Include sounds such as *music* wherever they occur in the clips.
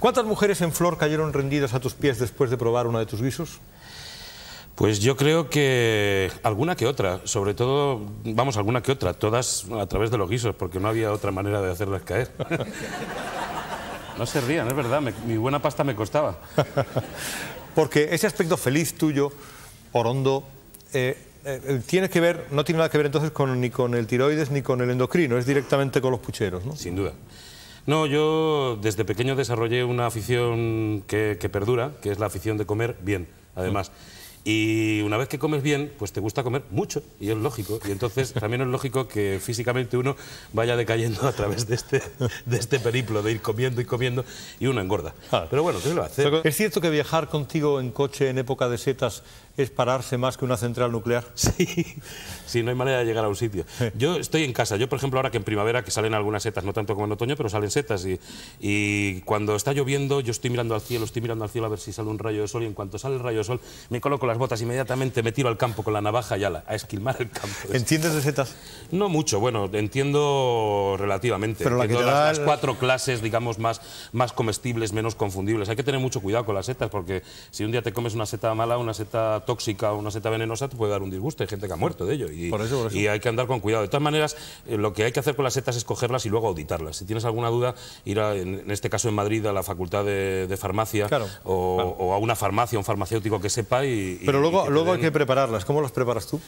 ¿Cuántas mujeres en flor cayeron rendidas a tus pies después de probar uno de tus guisos? Pues yo creo que alguna que otra, sobre todo, vamos, alguna que otra, todas a través de los guisos, porque no había otra manera de hacerlas caer. *laughs* No se rían, es verdad, mi buena pasta me costaba. *laughs* porque ese aspecto feliz tuyo, orondo, eh, eh, tiene que ver, no tiene nada que ver entonces con, ni con el tiroides ni con el endocrino, es directamente con los pucheros, ¿no? Sin duda. No, yo desde pequeño desarrollé una afición que, perdura, que es la afición de comer bien, además. Mm. Y una vez que comes bien, pues te gusta comer mucho, y es lógico. Y entonces también es lógico que físicamente uno vaya decayendo a través de este, de este periplo, de ir comiendo y comiendo, y uno engorda. Ah. Pero bueno, ¿qué se lo hacer? ¿Es cierto que viajar contigo en coche en época de setas es pararse más que una central nuclear. *laughs* Sí, si no hay manera de llegar a un sitio. Yo estoy en casa, yo por ejemplo ahora que en primavera que salen algunas setas, no tanto como en otoño, pero salen setas y, cuando está lloviendo yo estoy mirando al cielo, estoy mirando al cielo a ver si sale un rayo de sol y en cuanto sale el rayo de sol me coloco las botas inmediatamente, me tiro al campo con la navaja y ala, a esquilmar el campo. *laughs* ¿Entiendes de setas? No mucho, bueno, entiendo relativamente. Pero las, cuatro clases, digamos, más, más comestibles, menos confundibles. Hay que tener mucho cuidado con las setas porque si un día te comes una seta mala, una seta tóxica o una seta venenosa te puede dar un disgusto. Hay gente que ha muerto de ello. Y, hay que andar con cuidado. De todas maneras, eh, lo que hay que hacer con las setas es cogerlas y luego auditarlas. Si tienes alguna duda, ir en este caso en Madrid a la Facultad de, Farmacia o, a una farmacia, un farmacéutico que sepa y... Pero luego, luego hay que prepararlas. ¿Cómo las preparas tú?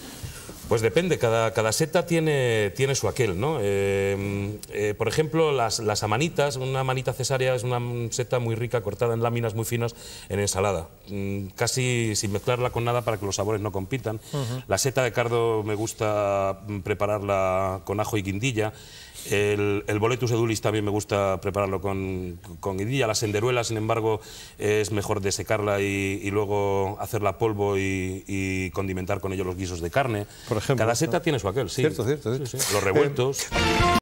Pues depende, cada, cada seta tiene, tiene su aquel, ¿no? Eh, eh, por ejemplo, las, amanitas, una amanita cesárea es una seta muy rica, cortada en láminas muy finas, en ensalada, mm, casi sin mezclarla con nada para que los sabores no compitan. La seta de cardo me gusta mm, prepararla con ajo y guindilla. El, el, boletus edulis también me gusta prepararlo con, guindilla. La senderuela, sin embargo, es mejor desecarla y, y luego hacerla polvo y, condimentar con ello los guisos de carne. Cada seta tiene su aquel, sí. Cierto, cierto. Sí, Los revueltos. Eh,